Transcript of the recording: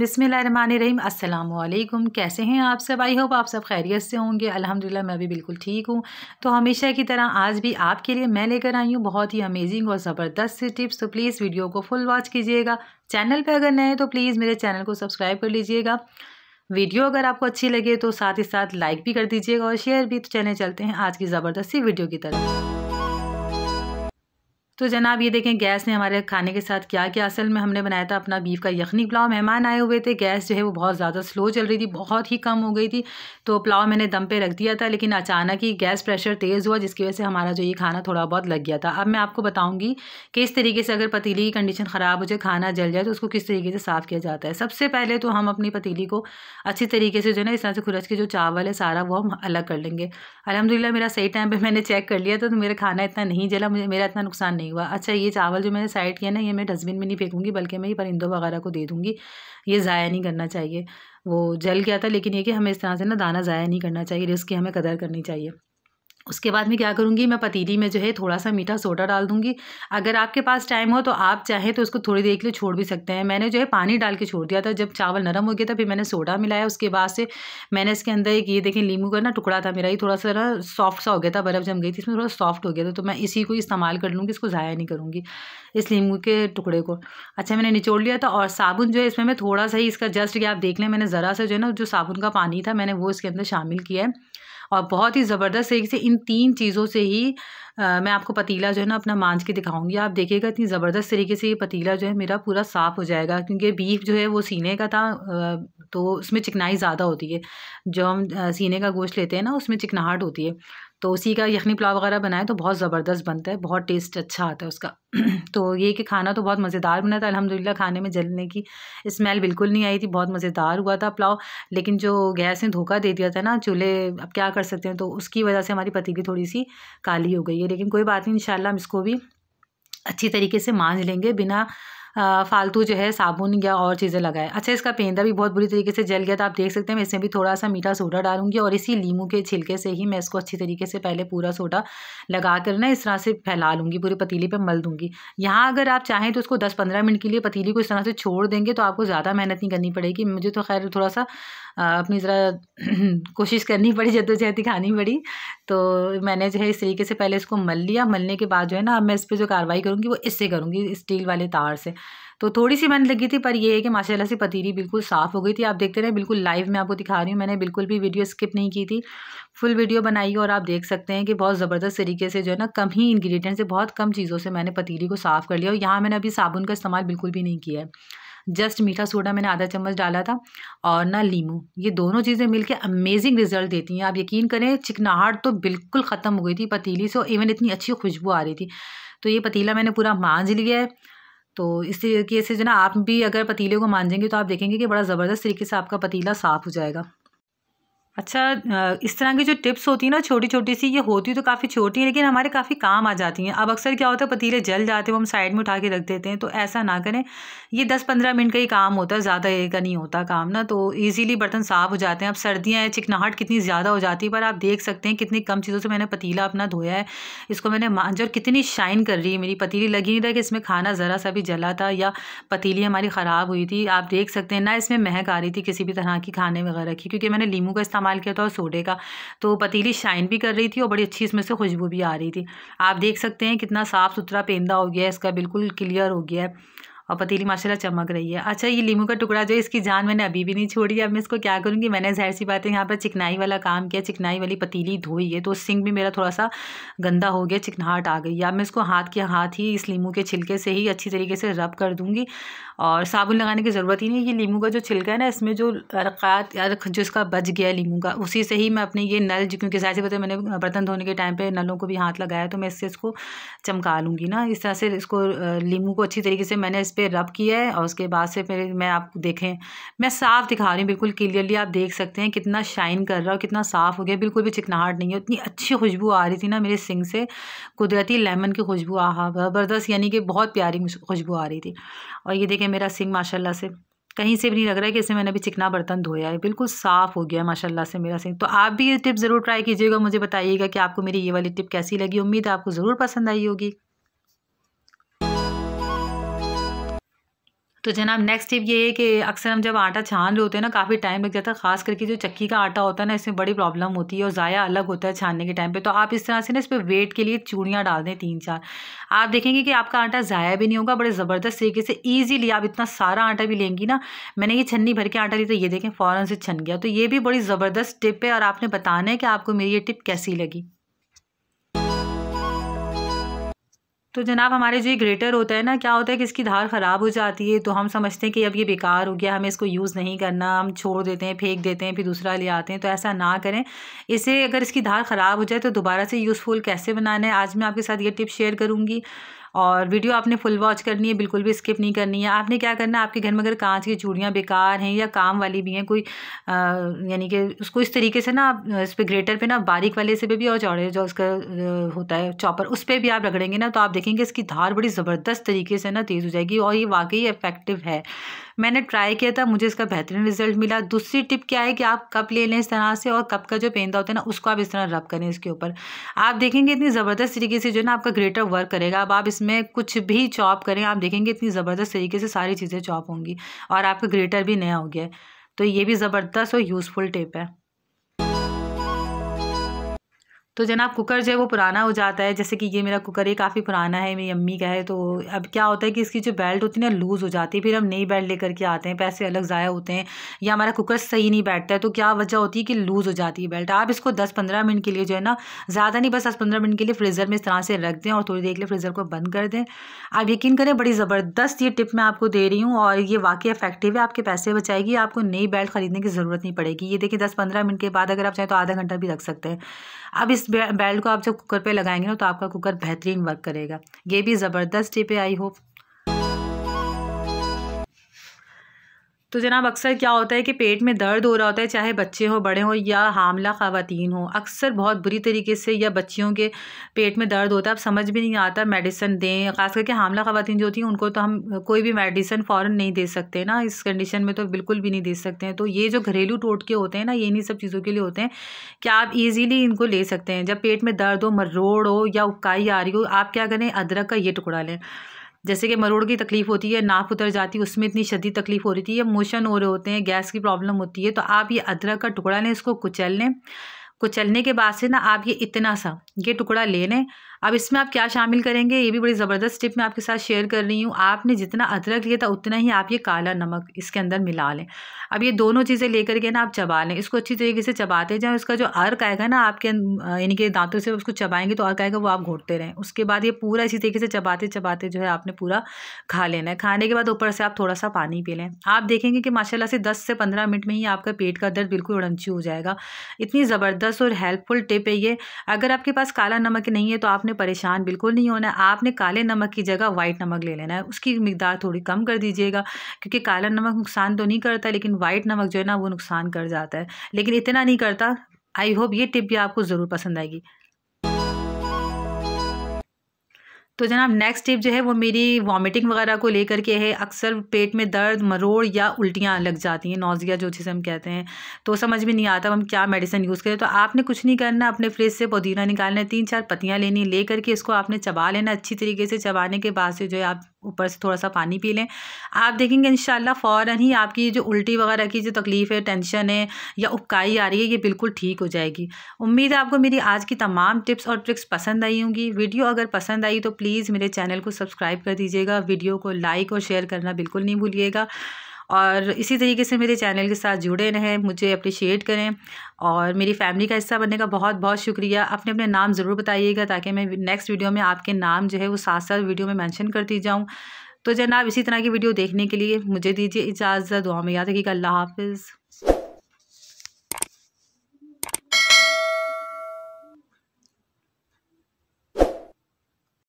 बिसमीम अल्लाम कैसे हैं आप सब आई होप आप सब खैरियत से होंगे अल्हम्दुलिल्लाह मैं भी बिल्कुल ठीक हूँ तो हमेशा की तरह आज भी आपके लिए मैं लेकर आई हूँ बहुत ही अमेजिंग और ज़बरदस्त टिप्स तो प्लीज़ वीडियो को फुल वॉच कीजिएगा चैनल पर अगर नए तो प्लीज़ मेरे चैनल को सब्सक्राइब कर लीजिएगा वीडियो अगर आपको अच्छी लगे तो साथ ही साथ लाइक भी कर दीजिएगा और शेयर भी तो चले चलते हैं आज की ज़बरदस्ती वीडियो की तरफ तो जनाब ये देखें गैस ने हमारे खाने के साथ क्या किया असल में हमने बनाया था अपना बीफ का यखनी पुलाव मेहमान आए हुए थे गैस जो है वो बहुत ज़्यादा स्लो चल रही थी बहुत ही कम हो गई थी तो पुलाव मैंने दम पे रख दिया था लेकिन अचानक ही गैस प्रेशर तेज़ हुआ जिसकी वजह से हमारा जो ये खाना थोड़ा बहुत लग गया था अब मैं आपको बताऊँगी कि इस तरीके से अगर पतीली की कंडीशन ख़राब हो जाए खाना जल जाए तो उसको किस तरीके से साफ़ किया जाता है सबसे पहले तो हम अपनी पतीली को अच्छी तरीके से जो है ना इस तरह से खुरच के जो चावल है सारा वो हम अलग कर लेंगे अलहमदिल्ला मेरा सही टाइम पर मैंने चेक कर लिया था तो मेरा खाना इतना नहीं जला मुझे मेरा इतना नुकसान नहीं नहीं हुआ अच्छा ये चावल जो मैंने साइड किया ना ये मैं डस्टबिन में नहीं फेंकूँगी बल्कि मैं ये परिंदों वगैरह को दे दूँगी ये ज़ाया नहीं करना चाहिए वो जल गया था लेकिन ये कि हमें इस तरह से ना दाना ज़ाया नहीं करना चाहिए रिस्क की हमें कदर करनी चाहिए उसके बाद मैं क्या करूँगी मैं पतीली में जो है थोड़ा सा मीठा सोडा डाल दूँगी अगर आपके पास टाइम हो तो आप चाहें तो उसको थोड़ी देर के लिए छोड़ भी सकते हैं मैंने जो है पानी डाल के छोड़ दिया था जब चावल नरम हो गया था फिर मैंने सोडा मिलाया उसके बाद से मैंने इसके अंदर एक ये देखें लीमू का ना टुकड़ा था मेरा ये थोड़ा सा ना सॉफ्ट सा हो गया था बर्फ़ जम गई थी इसमें थोड़ा सॉफ्ट हो गया था तो मैं इसी को इस्तेमाल कर लूँगी इसको ज़ाया नहीं करूँगी इस लीमू के टुकड़े को अच्छा मैंने निचोड़ लिया था और साबुन जो है इसमें मैं थोड़ा सा ही इसका जस्ट कि आप देख लें मैंने ज़रा सा जो है ना जो साबुन का पानी था मैंने वो इसके अंदर शामिल किया है और बहुत ही ज़बरदस्त तरीके से इन तीन चीज़ों से ही आ, मैं आपको पतीला जो है ना अपना मांझ के दिखाऊंगी आप देखिएगा इतनी ज़बरदस्त तरीके से ये पतीला जो है मेरा पूरा साफ़ हो जाएगा क्योंकि बीफ जो है वो सीने का था तो उसमें चिकनाई ज़्यादा होती है जो हम सीने का गोश्त लेते हैं ना उसमें चिकनाहट होती है तो उसी का यखनी पुलाव वगैरह बनाए तो बहुत ज़बरदस्त बनता है बहुत टेस्ट अच्छा आता है उसका तो ये कि खाना तो बहुत मज़ेदार बना था अलहमदिल्ला खाने में जलने की स्मेल बिल्कुल नहीं आई थी बहुत मज़ेदार हुआ था पुलाव लेकिन जो गैस ने धोखा दे दिया था ना चूल्हे अब क्या कर सकते हैं तो उसकी वजह से हमारी पतीली थोड़ी सी काली हो गई है लेकिन कोई बात नहीं इन हम इसको भी अच्छी तरीके से मांझ लेंगे बिना फालतू जो है साबुन या और चीज़ें लगाए अच्छा इसका पेंदा भी बहुत बुरी तरीके से जल गया था आप देख सकते हैं मैं इसमें भी थोड़ा सा मीठा सोडा डालूंगी और इसी लीमू के छिलके से ही मैं इसको अच्छी तरीके से पहले पूरा सोडा लगा कर ना इस तरह से फैला लूँगी पूरी पतीली पर मल दूँगी यहाँ अगर आप चाहें तो उसको दस पंद्रह मिनट के लिए पतीली को इस तरह से छोड़ देंगे तो आपको ज़्यादा मेहनत नहीं करनी पड़ेगी मुझे तो खैर थोड़ा सा अपनी ज़रा कोशिश करनी पड़ी जद्दोजहद खानी पड़ी तो मैंने जो है इस तरीके से पहले इसको मल लिया मलने के बाद जो है ना अब मैं इस पर जो कार्रवाई करूँगी वो इससे करूँगी स्टील वाले तार से तो थोड़ी सी मैंने लगी थी पर ये है कि माशाल्लाह से पतीली बिल्कुल साफ़ हो गई थी आप देखते रहे बिल्कुल लाइव मैं आपको दिखा रही हूँ मैंने बिल्कुल भी वीडियो स्किप नहीं की थी फुल वीडियो बनाई और आप देख सकते हैं कि बहुत ज़बरदस्त तरीके से जो है ना कम ही इंग्रेडिएंट से बहुत कम चीज़ों से मैंने पतीली को साफ़ कर लिया और यहाँ मैंने अभी साबुन का इस्तेमाल बिल्कुल भी नहीं किया है जस्ट मीठा सोडा मैंने आधा चम्मच डाला था और ना लीमू ये दोनों चीज़ें मिलके अमेजिंग रिजल्ट देती हैं आप यकीन करें चिकनाहट तो बिल्कुल ख़त्म हो गई थी पतीली से और इवन इतनी अच्छी खुशबू आ रही थी तो ये पतीला मैंने पूरा मांझ लिया है तो इस तरीके से जो ना आप भी अगर पतीले को मांजेंगे तो आप देखेंगे कि बड़ा ज़बरदस्त तरीके से आपका पतीला साफ़ हो जाएगा अच्छा इस तरह की जो टिप्स होती हैं ना छोटी छोटी सी ये होती तो काफ़ी छोटी है लेकिन हमारे काफ़ी काम आ जाती हैं अब अक्सर क्या होता है पतीले जल जाते हैं हम साइड में उठा के रख देते हैं तो ऐसा ना करें ये दस पंद्रह मिनट का ही काम होता है ज़्यादा ये का नहीं होता काम ना तो ईजिली बर्तन साफ़ हो जाते हैं अब सर्दियाँ हैं चिकनाहट कितनी ज़्यादा हो जाती है पर आप देख सकते हैं कितनी कम चीज़ों से मैंने पतीला अपना धोया है इसको मैंने मांझ और कितनी शाइन कर रही है मेरी पतीली लगी नहीं था कि इसमें खाना ज़रा सा भी जला था या पतीली हमारी ख़राब हुई थी आप देख सकते हैं ना इसमें महक आ रही थी किसी भी तरह की खाने वगैरह की क्योंकि मैंने लीमू का इस्तेमाल इस्तेमाल किया था और सोडे का तो पतीली शाइन भी कर रही थी और बड़ी अच्छी इसमें से खुशबू भी आ रही थी आप देख सकते हैं कितना साफ़ सुथरा पेंदा हो गया है इसका बिल्कुल क्लियर हो गया है और पतीली माशाल्लाह चमक रही है अच्छा ये लीमू का टुकड़ा जो इसकी जान मैंने अभी भी नहीं छोड़ी अब मैं इसको क्या करूँगी मैंने जहर सी बात है यहाँ पर चिकनाई वाला काम किया चिकनाई वाली पतीली धोई है तो सिंग भी मेरा थोड़ा सा गंदा हो गया चिकनाहट आ गई अब मैं इसको हाथ के हाथ ही इस लीमू के छिलके से ही अच्छी तरीके से रब कर दूँगी और साबुन लगाने की ज़रूरत ही नहीं ये लीमू का जो छिलका है ना इसमें जो अरकात अर्क जो इसका बच गया लीमू का उसी से ही मैं अपने ये नल क्योंकि जैसे पता मैंने बर्तन धोने के टाइम पर नलों को भी हाथ लगाया तो मैं इससे इसको चमका लूँगी ना इस तरह से इसको लीमू को अच्छी तरीके से मैंने इस पर रब किया है और उसके बाद से फिर मैं आपको देखें मैं साफ़ दिखा रही हूँ बिल्कुल क्लियरली आप देख सकते हैं कितना शाइन कर रहा है कितना साफ़ हो गया बिल्कुल भी चिकनाहट नहीं है उतनी अच्छी खुशबू आ रही थी ना मेरे सिंग से कुदरती लेमन की खुशबू आहा ज़बरदस्त यानी कि बहुत प्यारी खुशबू आ रही थी और ये देखें मेरा सिंग माशाला से कहीं से भी नहीं लग रहा है कि इसे मैंने अभी चिकना बर्तन धोया है बिल्कुल साफ़ हो गया माशाल्लाह से मेरा सिंह तो आप भी ये टिप ज़रूर ट्राई कीजिएगा मुझे बताइएगा कि आपको मेरी ये वाली टिप कैसी लगी उम्मीद है आपको ज़रूर पसंद आई होगी तो जनाब नेक्स्ट टिप ये है कि अक्सर हम जब आटा छान रहे होते हैं ना काफ़ी टाइम लग जाता है खास करके जो चक्की का आटा होता है ना इसमें बड़ी प्रॉब्लम होती है और ज़ाया अलग होता है छानने के टाइम पे तो आप इस तरह से ना इस पर वेट के लिए चूड़ियाँ डाल दें तीन चार आप देखेंगे कि आपका आटा ज़ाया भी नहीं होगा बड़े ज़बरदस्त तरीके से ईजिली आप इतना सारा आटा भी लेंगी ना मैंने ये छन्नी भर के आटा ली तो ये देखें फ़ौरन से छन गया तो ये भी बड़ी ज़बरदस्त टिप है और आपने बताना है कि आपको मेरी ये टिप कैसी लगी तो जनाब हमारे जो ये ग्रेटर होता है ना क्या होता है कि इसकी धार ख़राब हो जाती है तो हम समझते हैं कि अब ये बेकार हो गया हमें इसको यूज़ नहीं करना हम छोड़ देते हैं फेंक देते हैं फिर दूसरा ले आते हैं तो ऐसा ना करें इसे अगर इसकी धार ख़राब हो जाए तो दोबारा से यूज़फुल कैसे बनाना है आज मैं आपके साथ ये टिप शेयर करूँगी और वीडियो आपने फुल वॉच करनी है बिल्कुल भी स्किप नहीं करनी है आपने क्या करना है आपके घर में अगर कांच की चूड़ियाँ बेकार हैं या काम वाली भी हैं कोई यानी कि उसको इस तरीके से ना आप इस पर ग्रेटर पर ना बारीक वाले से भी और चौड़े जो उसका होता है चॉपर उस पर भी आप रगड़ेंगे ना तो आप देखेंगे इसकी धार बड़ी ज़बरदस्त तरीके से ना तेज़ हो जाएगी और ये वाकई इफ़ेक्टिव है मैंने ट्राई किया था मुझे इसका बेहतरीन रिजल्ट मिला दूसरी टिप क्या है कि आप कप ले लें इस तरह से और कप का जो पेंदा होता है ना उसको आप इस तरह रब करें इसके ऊपर आप देखेंगे इतनी ज़बरदस्त तरीके से जो है ना आपका ग्रेटर वर्क करेगा अब आप इस इसमें कुछ भी चॉप करें आप देखेंगे इतनी ज़बरदस्त तरीके से सारी चीज़ें चॉप होंगी और आपका ग्रेटर भी नया हो गया है तो ये भी ज़बरदस्त और यूज़फुल टिप है तो जनाब कुकर जो है वो पुराना हो जाता है जैसे कि ये मेरा कुकर ये काफ़ी पुराना है मेरी अम्मी का है तो अब क्या होता है कि इसकी जो बेल्ट होती है ना लूज़ हो जाती है फिर हम नई बेल्ट लेकर के आते हैं पैसे अलग ज़ाया होते हैं या हमारा कुकर सही नहीं बैठता है तो क्या वजह होती है कि लूज़ हो जाती है बेल्ट आप इसको दस पंद्रह मिनट के लिए जो है ना ज़्यादा नहीं बस दस पंद्रह मिनट के लिए फ्रीज़र में इस तरह से रख दें और थोड़ी देर के लिए फ्रीज़र को बंद कर दें आप यकीन करें बड़ी ज़बरदस्त ये टिप मैं आपको दे रही हूँ और ये वाकई इफेक्टिव है आपके पैसे बचाएगी आपको नई बेल्ट खरीदने की ज़रूरत नहीं पड़ेगी ये देखिए दस पंद्रह मिनट के बाद अगर आप चाहें तो आधा घंटा भी रख सकते हैं अब इस बेल्ट को आप जब कुकर पे लगाएंगे ना तो आपका कुकर बेहतरीन वर्क करेगा ये भी ज़बरदस्त टिप है आई होप तो जनाब अक्सर क्या होता है कि पेट में दर्द हो रहा होता है चाहे बच्चे हो बड़े हो या हामला ख़वातीन हो अक्सर बहुत बुरी तरीके से या बच्चियों के पेट में दर्द होता है अब समझ भी नहीं आता मेडिसन दें ख़ास करके हामला खातन जो होती हैं उनको तो हम कोई भी मेडिसन फ़ौरन नहीं दे सकते ना इस कंडीशन में तो बिल्कुल भी नहीं दे सकते हैं तो ये जो घरेलू टोटके होते हैं ना ये इन्हीं सब चीज़ों के लिए होते हैं कि आप ईज़िली इनको ले सकते हैं जब पेट में दर्द हो मरोड़ हो या उकाई आ रही हो आप क्या करें अदरक का ये टुकड़ा लें जैसे कि मरोड़ की तकलीफ़ होती है नाक उतर जाती है उसमें इतनी शदी तकलीफ़ हो रही थी या मोशन हो रहे होते हैं गैस की प्रॉब्लम होती है तो आप ये अदरक का टुकड़ा लें इसको कुचल लें कुचलने के बाद से ना आप ये इतना सा ये टुकड़ा ले लें अब इसमें आप क्या शामिल करेंगे ये भी बड़ी ज़बरदस्त टिप मैं आपके साथ शेयर कर रही हूँ आपने जितना अदरक लिया था उतना ही आप ये काला नमक इसके अंदर मिला लें अब ये दोनों चीज़ें लेकर के ना आप चबा लें इसको अच्छी तरीके से चबाते जाएँ उसका जो अर्क आएगा ना आपके अं, यानी कि दांतों से उसको चबाएंगे तो अर्क आएगा वो आप घोटते रहें उसके बाद ये पूरा इसी तरीके से चबाते चबाते जो है आपने पूरा खा लेना है खाने के बाद ऊपर से आप थोड़ा सा पानी पी लें आप देखेंगे कि माशाला से दस से पंद्रह मिनट में ही आपका पेट का दर्द बिल्कुल उड़मची हो जाएगा इतनी ज़बरदस्त और हेल्पफुल टिप है ये अगर आपके पास काला नमक नहीं है तो आप आपने परेशान बिल्कुल नहीं होना है आपने काले नमक की जगह वाइट नमक ले लेना है उसकी मकदार थोड़ी कम कर दीजिएगा क्योंकि काला नमक नुकसान तो नहीं करता लेकिन वाइट नमक जो है ना वो नुकसान कर जाता है लेकिन इतना नहीं करता आई होप ये टिप भी आपको ज़रूर पसंद आएगी तो जनाब नेक्स्ट टिप जो है वो मेरी वॉमिटिंग वगैरह को लेकर के है अक्सर पेट में दर्द मरोड़ या उल्टियाँ लग जाती हैं नोजिया जो जिसे हम कहते हैं तो समझ में नहीं आता हम क्या मेडिसिन यूज़ करें तो आपने कुछ नहीं करना अपने फ्रिज से पुदीना निकालना है तीन चार पत्तियाँ लेनी ले करके इसको आपने चबा लेना अच्छी तरीके से चबाने के बाद से जो है आप ऊपर से थोड़ा सा पानी पी लें आप देखेंगे इन फ़ौरन ही आपकी जो उल्टी वगैरह की जो तकलीफ़ है टेंशन है या उपकाई आ रही है ये बिल्कुल ठीक हो जाएगी उम्मीद है आपको मेरी आज की तमाम टिप्स और ट्रिक्स पसंद आई होंगी वीडियो अगर पसंद आई तो प्लीज़ मेरे चैनल को सब्सक्राइब कर दीजिएगा वीडियो को लाइक और शेयर करना बिल्कुल नहीं भूलिएगा और इसी तरीके से मेरे चैनल के साथ जुड़े रहें मुझे अप्रिशिएट करें और मेरी फैमिली का हिस्सा बनने का बहुत बहुत शुक्रिया अपने अपने नाम ज़रूर बताइएगा ताकि मैं नेक्स्ट वीडियो में आपके नाम जो है वो साथ साथ वीडियो में मैंशन करती जाऊँ तो जनाब इसी तरह की वीडियो देखने के लिए मुझे दीजिए इजाज़त दुआ में याद रखिएगा अल्लाह हाफिज़